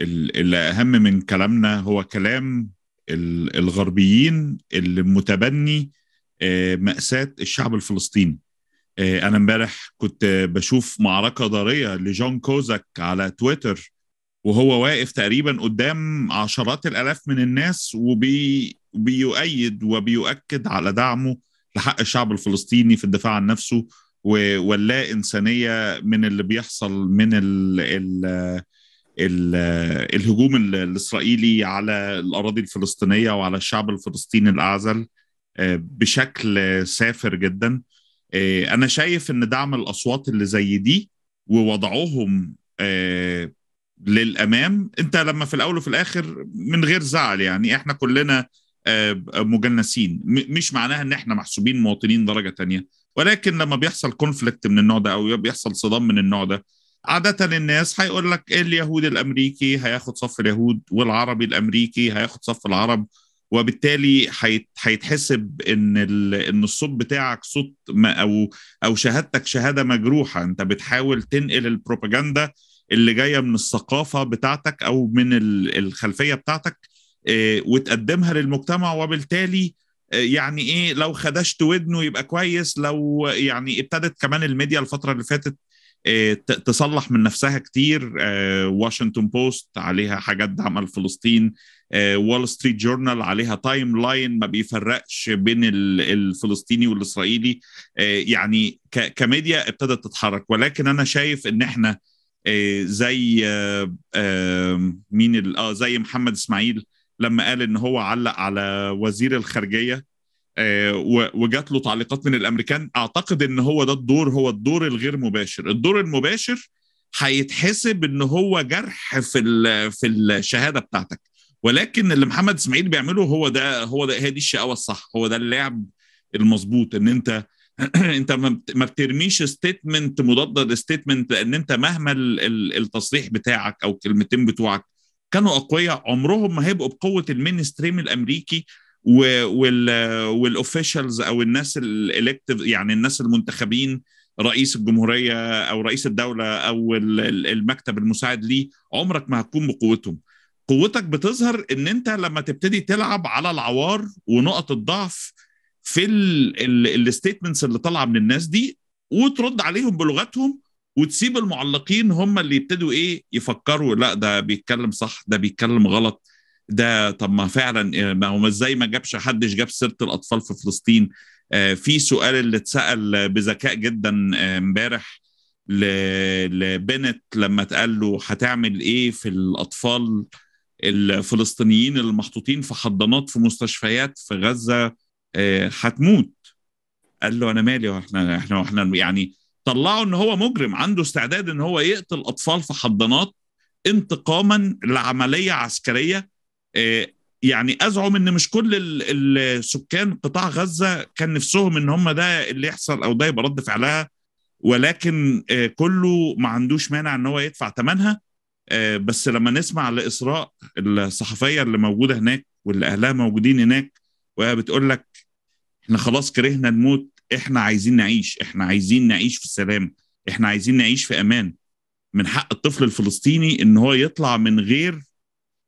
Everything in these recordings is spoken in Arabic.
اللي اهم من كلامنا هو كلام الغربيين اللي متبني آه، مأساة الشعب الفلسطيني آه، انا امبارح كنت بشوف معركه ضاريه لجون كوزاك على تويتر وهو واقف تقريبا قدام عشرات الالاف من الناس وبيؤيد وبي... وبيؤكد على دعمه لحق الشعب الفلسطيني في الدفاع عن نفسه واللا انسانيه من اللي بيحصل من ال... ال... الهجوم الاسرائيلي على الاراضي الفلسطينيه وعلى الشعب الفلسطيني الاعزل آه، بشكل سافر جدا آه، انا شايف ان دعم الاصوات اللي زي دي ووضعهم آه، للامام انت لما في الاول وفي الاخر من غير زعل يعني احنا كلنا مجنسين مش معناها ان احنا محسوبين مواطنين درجه تانية ولكن لما بيحصل كونفليكت من النوع ده او بيحصل صدام من النوع ده عادة الناس هيقول لك اليهود الامريكي هياخد صف اليهود والعربي الامريكي هياخد صف العرب وبالتالي هيتحسب ان ان الصوت بتاعك صوت او او شهادتك شهاده مجروحه انت بتحاول تنقل البروباجندا اللي جايه من الثقافه بتاعتك او من الخلفيه بتاعتك آه، وتقدمها للمجتمع وبالتالي آه، يعني ايه لو خدشت ودنه يبقى كويس لو يعني ابتدت كمان الميديا الفتره اللي فاتت آه، تصلح من نفسها كتير واشنطن آه، بوست عليها حاجات دعم فلسطين وول ستريت جورنال عليها تايم لاين ما بيفرقش بين الفلسطيني والاسرائيلي آه، يعني كميديا ابتدت تتحرك ولكن انا شايف ان احنا زي مين اه زي محمد اسماعيل لما قال ان هو علق على وزير الخارجيه آه، وجات له تعليقات من الامريكان اعتقد ان هو ده الدور هو الدور الغير مباشر الدور المباشر هيتحسب ان هو جرح في في الشهاده بتاعتك ولكن اللي محمد اسماعيل بيعمله هو ده هو ده هي دي الشقاوه الصح هو ده اللعب المظبوط ان انت انت ما بترميش ستيتمنت مضاد لستيتمنت لان انت مهما التصريح بتاعك او الكلمتين بتوعك كانوا اقوياء عمرهم ما هيبقوا بقوه المين ستريم الامريكي والاوفيشالز او الناس الالكتف يعني الناس المنتخبين رئيس الجمهوريه او رئيس الدوله او المكتب المساعد ليه عمرك ما هتكون بقوتهم قوتك بتظهر ان انت لما تبتدي تلعب على العوار ونقط الضعف في الستيتمنتس اللي طالعه من الناس دي وترد عليهم بلغتهم وتسيب المعلقين هم اللي يبتدوا ايه يفكروا لا ده بيتكلم صح ده بيتكلم غلط ده طب ما فعلا آه، ما هو ازاي ما جابش حدش جاب سيره الاطفال في فلسطين آه، في سؤال اللي اتسال بذكاء جدا آه، امبارح لبنت لما اتقال له هتعمل ايه في الاطفال الفلسطينيين اللي محطوطين في حضانات في مستشفيات في غزه هتموت قال له انا مالي واحنا احنا واحنا يعني طلعوا ان هو مجرم عنده استعداد ان هو يقتل اطفال في حضانات انتقاما لعمليه عسكريه آه، يعني ازعم ان مش كل السكان قطاع غزه كان نفسهم ان هم ده اللي يحصل او ده يبقى رد فعلها ولكن آه، كله ما عندوش مانع ان هو يدفع ثمنها آه، بس لما نسمع لاسراء الصحفيه اللي موجوده هناك واللي اهلها موجودين هناك وهي بتقول لك احنا خلاص كرهنا الموت احنا عايزين نعيش احنا عايزين نعيش في السلام احنا عايزين نعيش في امان من حق الطفل الفلسطيني ان هو يطلع من غير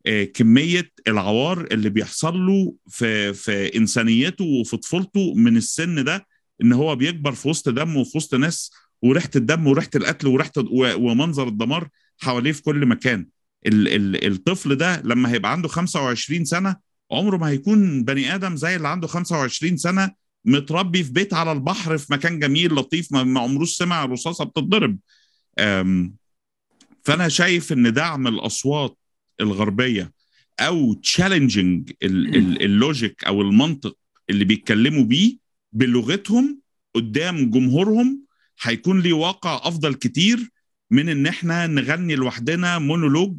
آه، كميه العوار اللي بيحصل له في في انسانيته وفي طفولته من السن ده ان هو بيكبر في وسط دم وفي وسط ناس وريحه الدم وريحه القتل وريحه ومنظر الدمار حواليه في كل مكان ال ال الطفل ده لما هيبقى عنده 25 سنه عمره ما هيكون بني ادم زي اللي عنده 25 سنه متربي في بيت على البحر في مكان جميل لطيف ما عمروش سمع رصاصه بتتضرب فانا شايف ان دعم الاصوات الغربيه او تشالنجينج اللوجيك او المنطق اللي بيتكلموا بيه بلغتهم قدام جمهورهم هيكون لي واقع افضل كتير من ان احنا نغني لوحدنا مونولوج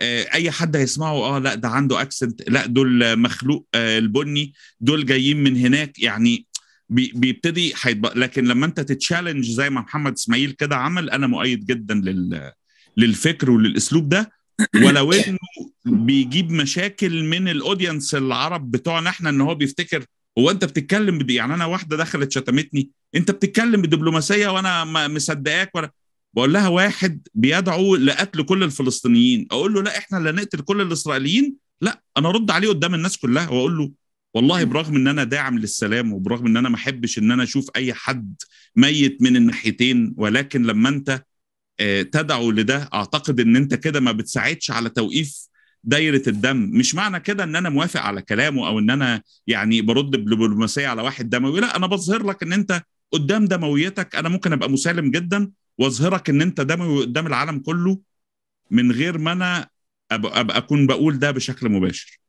آه، اي حد هيسمعه اه لا ده عنده اكسنت لا دول مخلوق آه، البني دول جايين من هناك يعني بيبتدي حيتبقى لكن لما انت تتشالنج زي ما محمد اسماعيل كده عمل انا مؤيد جدا لل للفكر وللاسلوب ده ولو انه بيجيب مشاكل من الاودينس العرب بتوعنا احنا ان هو بيفتكر هو انت بتتكلم بدي يعني انا واحده دخلت شتمتني انت بتتكلم بدبلوماسيه وانا مصدقاك وانا بقول لها واحد بيدعو لقتل كل الفلسطينيين اقول له لا احنا اللي هنقتل كل الاسرائيليين لا انا ارد عليه قدام الناس كلها واقول له والله برغم ان انا داعم للسلام وبرغم ان انا ما احبش ان انا اشوف اي حد ميت من الناحيتين ولكن لما انت آه، تدعو لده اعتقد ان انت كده ما بتساعدش على توقيف دايره الدم مش معنى كده ان انا موافق على كلامه او ان انا يعني برد بدبلوماسيه على واحد دموي لا انا بظهر لك ان انت قدام دمويتك انا ممكن ابقى مسالم جدا واظهرك ان انت دموي قدام العالم كله من غير ما انا ابقى اكون بقول ده بشكل مباشر